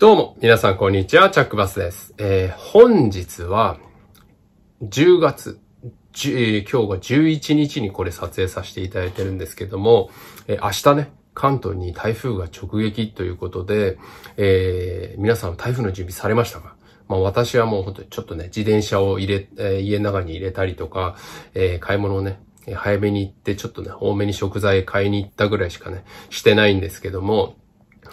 どうも、皆さんこんにちは、チャックバスです。えー、本日は、10月、10今日が11日にこれ撮影させていただいてるんですけども、えー、明日ね、関東に台風が直撃ということで、えー、皆さん台風の準備されましたかまあ私はもう本当にちょっとね、自転車を入れ、えー、家の中に入れたりとか、えー、買い物をね、早めに行ってちょっとね、多めに食材買いに行ったぐらいしかね、してないんですけども、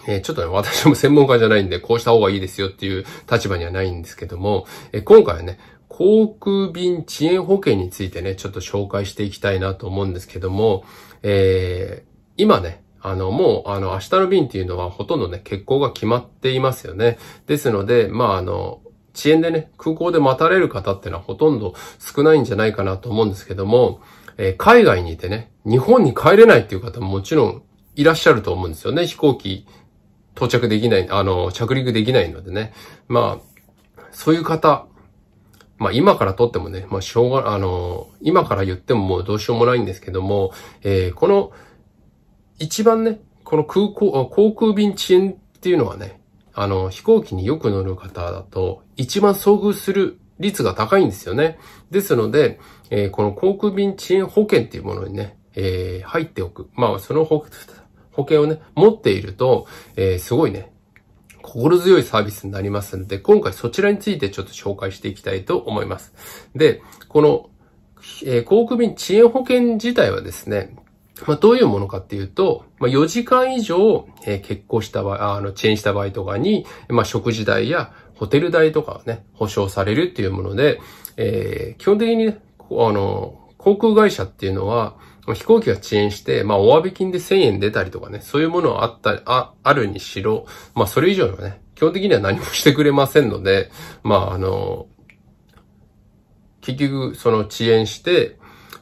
えー、ちょっとね、私も専門家じゃないんで、こうした方がいいですよっていう立場にはないんですけども、えー、今回はね、航空便遅延保険についてね、ちょっと紹介していきたいなと思うんですけども、えー、今ね、あの、もう、あの、明日の便っていうのはほとんどね、欠航が決まっていますよね。ですので、まあ、あの、遅延でね、空港で待たれる方っていうのはほとんど少ないんじゃないかなと思うんですけども、えー、海外にいてね、日本に帰れないっていう方ももちろんいらっしゃると思うんですよね。飛行機到着できない、あの、着陸できないのでね。まあ、そういう方、まあ今から撮ってもね、まあしょうが、あの、今から言ってももうどうしようもないんですけども、えー、この、一番ね、この空港、航空便遅延っていうのはね、あの、飛行機によく乗る方だと、一番遭遇する率が高いんですよね。ですので、えー、この航空便遅延保険っていうものにね、えー、入っておく。まあ、その保保険をね、持っていると、えー、すごいね、心強いサービスになりますので、今回そちらについてちょっと紹介していきたいと思います。で、この、えー、航空便遅延保険自体はですね、まあ、どういうものかっていうと、まあ、4時間以上、えー、欠した場合、あの、遅延した場合とかに、まあ、食事代やホテル代とかね、保証されるっていうもので、えー、基本的に、ね、あの、航空会社っていうのは、飛行機が遅延して、まあ、お詫び金で1000円出たりとかね、そういうものはあった、あ、あるにしろ、まあ、それ以上はね、基本的には何もしてくれませんので、まあ、あの、結局、その遅延して、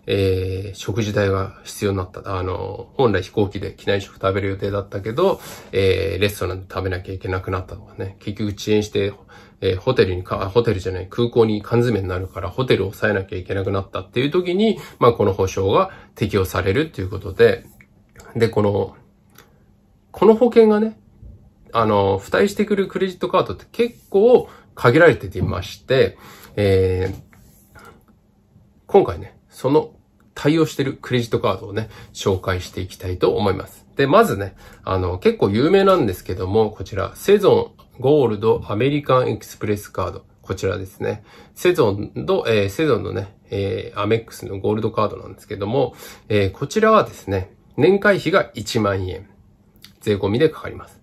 えー、食事代が必要になった。あの、本来飛行機で機内食食べる予定だったけど、えー、レストランで食べなきゃいけなくなったとかね。結局遅延して、えー、ホテルにか、ホテルじゃない、空港に缶詰になるからホテルを抑えなきゃいけなくなったっていう時に、まあこの保証が適用されるっていうことで、で、この、この保険がね、あの、付帯してくるクレジットカードって結構限られていまして、えー、今回ね、その対応してるクレジットカードをね、紹介していきたいと思います。で、まずね、あの、結構有名なんですけども、こちら、セゾンゴールドアメリカンエクスプレスカード。こちらですね。セゾンの、えー、セゾンのね、えー、アメックスのゴールドカードなんですけども、えー、こちらはですね、年会費が1万円。税込みでかかります。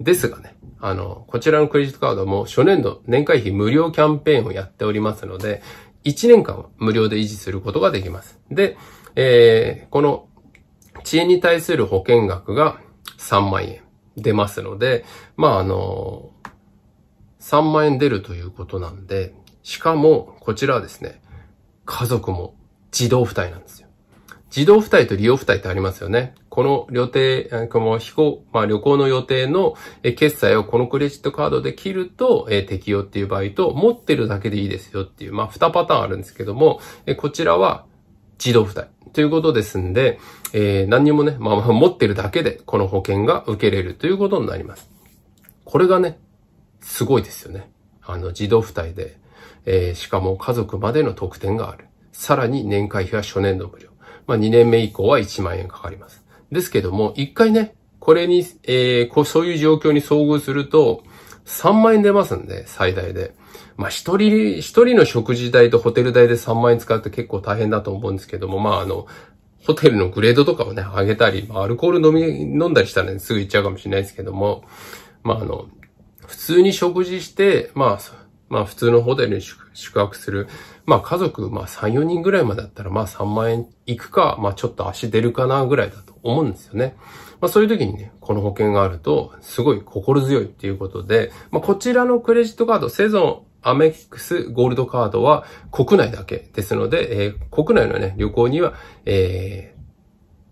ですがね、あの、こちらのクレジットカードも初年度年会費無料キャンペーンをやっておりますので、1年間は無料で維持することができます。で、えー、この遅延に対する保険額が3万円出ますので、まあ、あの、3万円出るということなんで、しかも、こちらはですね、家族も自動付帯なんですよ。自動付帯と利用付帯ってありますよね。この予定、この飛行、まあ旅行の予定の決済をこのクレジットカードで切ると、え適用っていう場合と、持ってるだけでいいですよっていう、まあ2パターンあるんですけども、えこちらは自動付帯ということですんで、えー、何にもね、まあ持ってるだけでこの保険が受けれるということになります。これがね、すごいですよね。あの、児童付帯で、えー、しかも家族までの特典がある。さらに年会費は初年度無料。まあ、2年目以降は1万円かかります。ですけども、1回ね、これに、えー、こう、そういう状況に遭遇すると、3万円出ますんで、最大で。まあ、一人、一人の食事代とホテル代で3万円使うって結構大変だと思うんですけども、まあ、あの、ホテルのグレードとかをね、上げたり、まあ、アルコール飲み、飲んだりしたらね、すぐ行っちゃうかもしれないですけども、まあ、あの、普通に食事して、まあ、まあ普通のホテルに宿泊する。まあ家族、まあ3、4人ぐらいまでだったら、まあ3万円いくか、まあちょっと足出るかなぐらいだと思うんですよね。まあそういう時にね、この保険があると、すごい心強いっていうことで、まあこちらのクレジットカード、セゾン、アメックスゴールドカードは国内だけですので、えー、国内のね、旅行には、えー、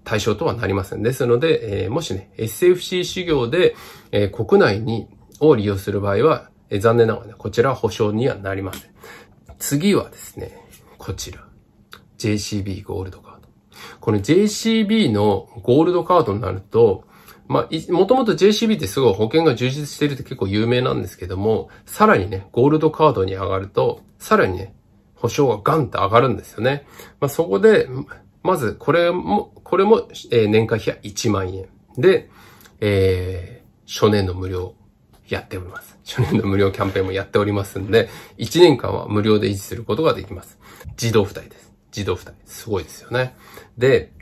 対象とはなりません。ですので、えー、もしね、SFC 修行で、えー、国内にを利用する場合は、え残念ながら、ね、こちら保証にはなりません。次はですね、こちら。JCB ゴールドカード。この JCB のゴールドカードになると、まあ、もともと JCB ってすごい保険が充実してるって結構有名なんですけども、さらにね、ゴールドカードに上がると、さらにね、保証がガンと上がるんですよね。まあ、そこで、まず、これも、これも、えー、年会費は1万円。で、えー、初年の無料やっております。初年度無料キャンペーンもやっておりますんで、1年間は無料で維持することができます。自動付帯です。自動付帯。すごいですよね。で、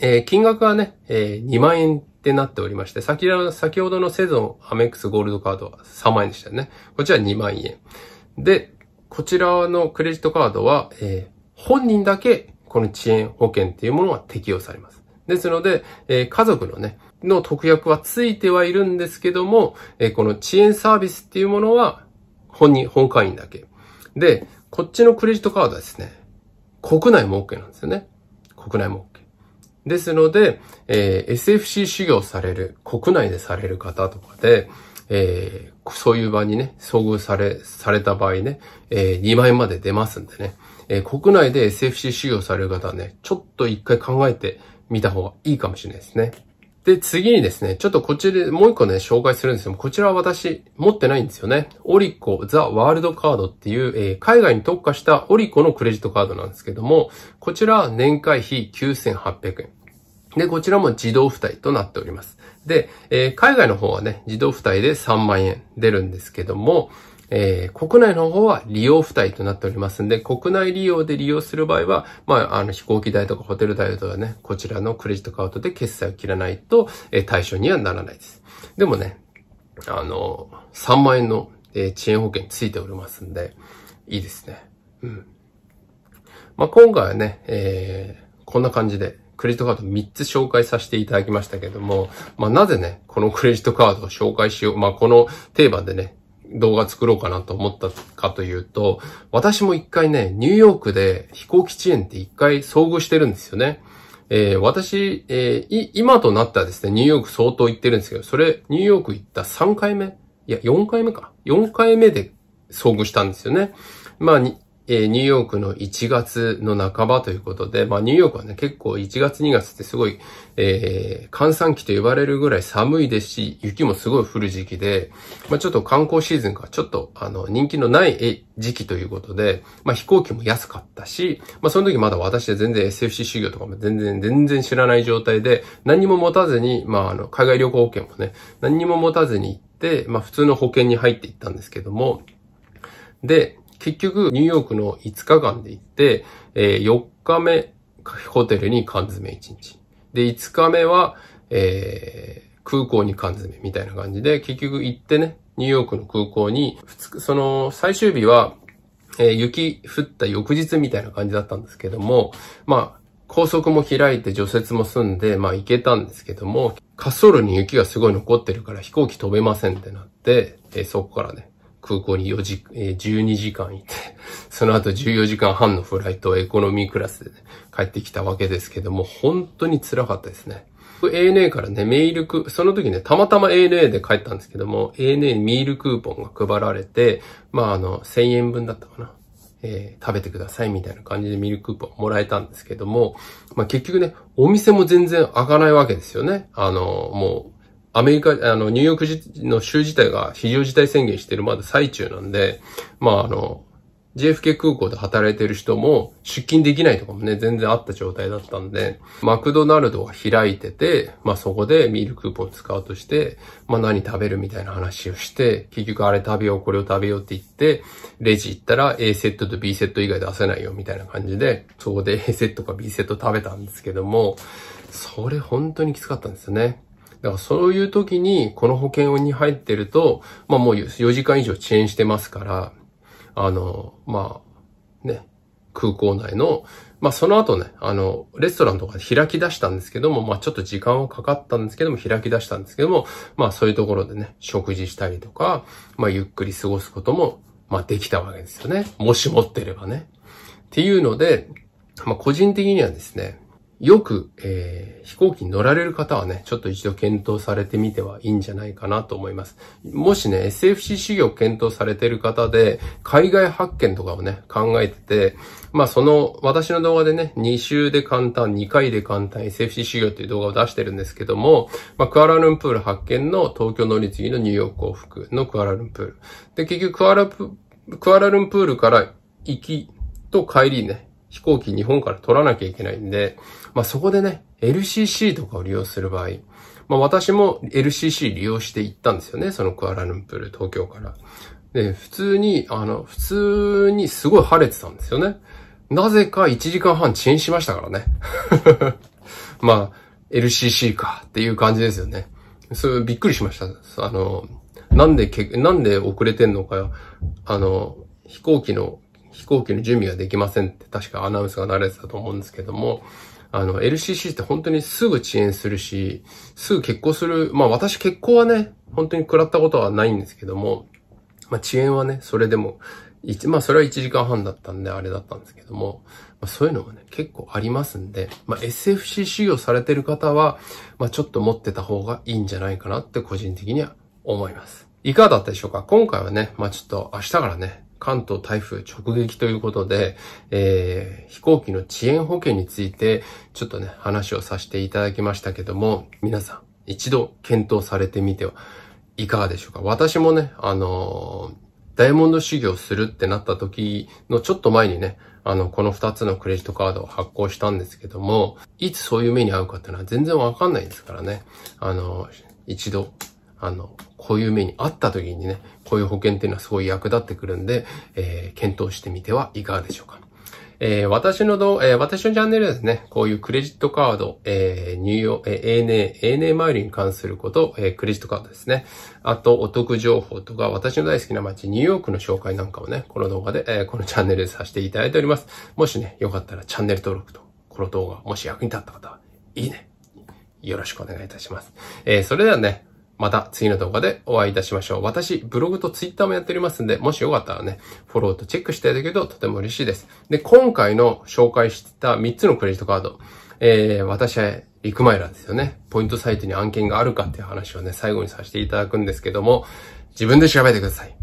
えー、金額はね、えー、2万円ってなっておりまして、先ほどのセゾンアメックスゴールドカードは3万円でしたよね。こちら2万円。で、こちらのクレジットカードは、えー、本人だけこの遅延保険っていうものが適用されます。ですので、えー、家族のね、の特約はついてはいるんですけども、えこの遅延サービスっていうものは、本人、本会員だけ。で、こっちのクレジットカードはですね、国内も OK なんですよね。国内も OK。ですので、えー、SFC 修行される、国内でされる方とかで、えー、そういう場にね、遭遇され、された場合ね、えー、2万円まで出ますんでね、えー、国内で SFC 修行される方はね、ちょっと一回考えてみた方がいいかもしれないですね。で、次にですね、ちょっとこちら、でもう一個ね、紹介するんですけども、こちらは私、持ってないんですよね。オリコザ・ワールドカードっていう、えー、海外に特化したオリコのクレジットカードなんですけども、こちら、年会費9800円。で、こちらも自動付帯となっております。で、えー、海外の方はね、自動付帯で3万円出るんですけども、えー、国内の方は利用付帯となっておりますんで、国内利用で利用する場合は、まあ、あの、飛行機代とかホテル代とかね、こちらのクレジットカードで決済を切らないと、えー、対象にはならないです。でもね、あの、3万円の、えー、遅延保険ついておりますんで、いいですね。うん。まあ、今回はね、えー、こんな感じで、クレジットカード3つ紹介させていただきましたけども、まあ、なぜね、このクレジットカードを紹介しよう。まあ、このテーマでね、動画作ろうかなと思ったかというと、私も一回ね、ニューヨークで飛行機遅延って一回遭遇してるんですよね。えー、私、えー、今となったらですね、ニューヨーク相当行ってるんですけど、それ、ニューヨーク行った3回目いや、4回目か。4回目で遭遇したんですよね。まあ、えー、ニューヨークの1月の半ばということで、まあニューヨークはね、結構1月2月ってすごい、えー、寒算期と呼ばれるぐらい寒いですし、雪もすごい降る時期で、まあちょっと観光シーズンがちょっと、あの、人気のない時期ということで、まあ飛行機も安かったし、まあその時まだ私は全然 SFC 修行とかも全然、全然知らない状態で、何も持たずに、まああの、海外旅行保険もね、何にも持たずに行って、まあ普通の保険に入っていったんですけども、で、結局、ニューヨークの5日間で行って、えー、4日目、ホテルに缶詰1日。で、5日目は、えー、空港に缶詰みたいな感じで、結局行ってね、ニューヨークの空港に、その、最終日は、えー、雪降った翌日みたいな感じだったんですけども、まあ、高速も開いて除雪も済んで、まあ行けたんですけども、滑走路に雪がすごい残ってるから飛行機飛べませんってなって、えー、そこからね、空港に4時、えー、12時間いて、その後14時間半のフライトをエコノミークラスで、ね、帰ってきたわけですけども、本当に辛かったですね。ANA からね、メールク、その時ね、たまたま ANA で帰ったんですけども、ANA ミールクーポンが配られて、まああの、1000円分だったかな。えー、食べてくださいみたいな感じでミルクーポンもらえたんですけども、まあ結局ね、お店も全然開かないわけですよね。あの、もうアメリカ、あの、ニューヨークの州自体が非常事態宣言してるまだ最中なんで、まああの、JFK 空港で働いてる人も出勤できないとかもね、全然あった状態だったんで、マクドナルドが開いてて、まあそこでミールクーポン使うとして、まあ何食べるみたいな話をして、結局あれ食べよう、これを食べようって言って、レジ行ったら A セットと B セット以外出せないよみたいな感じで、そこで A セットか B セット食べたんですけども、それ本当にきつかったんですよね。だからそういう時に、この保険に入ってると、まあもう4時間以上遅延してますから、あの、まあ、ね、空港内の、まあその後ね、あの、レストランとか開き出したんですけども、まあちょっと時間はかかったんですけども、開き出したんですけども、まあそういうところでね、食事したりとか、まあゆっくり過ごすことも、まあできたわけですよね。もし持ってればね。っていうので、まあ個人的にはですね、よく、えー、飛行機に乗られる方はね、ちょっと一度検討されてみてはいいんじゃないかなと思います。もしね、SFC 修行検討されてる方で、海外発見とかをね、考えてて、まあその、私の動画でね、2週で簡単、2回で簡単 SFC 修行っていう動画を出してるんですけども、まあクアラルンプール発見の東京乗り継ぎのニューヨーク往復のクアラルンプール。で、結局クアラプ、クアラルンプールから行きと帰りね、飛行機日本から取らなきゃいけないんで、まあ、そこでね、LCC とかを利用する場合、まあ、私も LCC 利用して行ったんですよね。そのクアラルンプール、東京から。で、普通に、あの、普通にすごい晴れてたんですよね。なぜか1時間半遅延しましたからね。まあ、LCC かっていう感じですよね。それびっくりしました。あの、なんでけ、なんで遅れてんのかあの、飛行機の飛行機の準備ができませんって確かアナウンスが慣れてたと思うんですけども、あの、LCC って本当にすぐ遅延するし、すぐ結婚する。まあ私結構はね、本当に食らったことはないんですけども、まあ遅延はね、それでも、まあそれは1時間半だったんであれだったんですけども、まあ、そういうのもね、結構ありますんで、まあ SFC 修行されてる方は、まあちょっと持ってた方がいいんじゃないかなって個人的には思います。いかがだったでしょうか今回はね、まあちょっと明日からね、関東台風直撃ということで、えー、飛行機の遅延保険について、ちょっとね、話をさせていただきましたけども、皆さん、一度検討されてみてはいかがでしょうか私もね、あのー、ダイヤモンド修行するってなった時のちょっと前にね、あの、この2つのクレジットカードを発行したんですけども、いつそういう目に遭うかっていうのは全然わかんないですからね。あのー、一度あの、こういう目にあった時にね、こういう保険っていうのはすごい役立ってくるんで、えー、検討してみてはいかがでしょうか。えー、私の動、えー、私のチャンネルですね、こういうクレジットカード、えー、ヨー、えー、ANA、ANA 周りに関すること、えー、クレジットカードですね。あと、お得情報とか、私の大好きな街、ニューヨークの紹介なんかをね、この動画で、えー、このチャンネルでさせていただいております。もしね、よかったらチャンネル登録と、この動画、もし役に立った方は、いいね。よろしくお願いいたします。えー、それではね、また次の動画でお会いいたしましょう。私、ブログとツイッターもやっておりますんで、もしよかったらね、フォローとチェックしていただけるととても嬉しいです。で、今回の紹介した3つのクレジットカード、えー、私はリクマイラですよね。ポイントサイトに案件があるかっていう話をね、最後にさせていただくんですけども、自分で調べてください。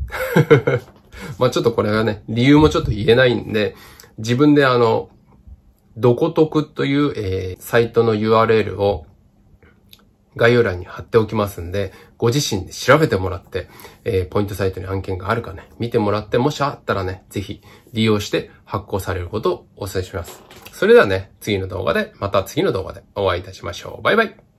まあちょっとこれはね、理由もちょっと言えないんで、自分であの、どこくという、えー、サイトの URL を概要欄に貼っておきますんで、ご自身で調べてもらって、えー、ポイントサイトに案件があるかね、見てもらって、もしあったらね、ぜひ利用して発行されることをお伝えします。それではね、次の動画で、また次の動画でお会いいたしましょう。バイバイ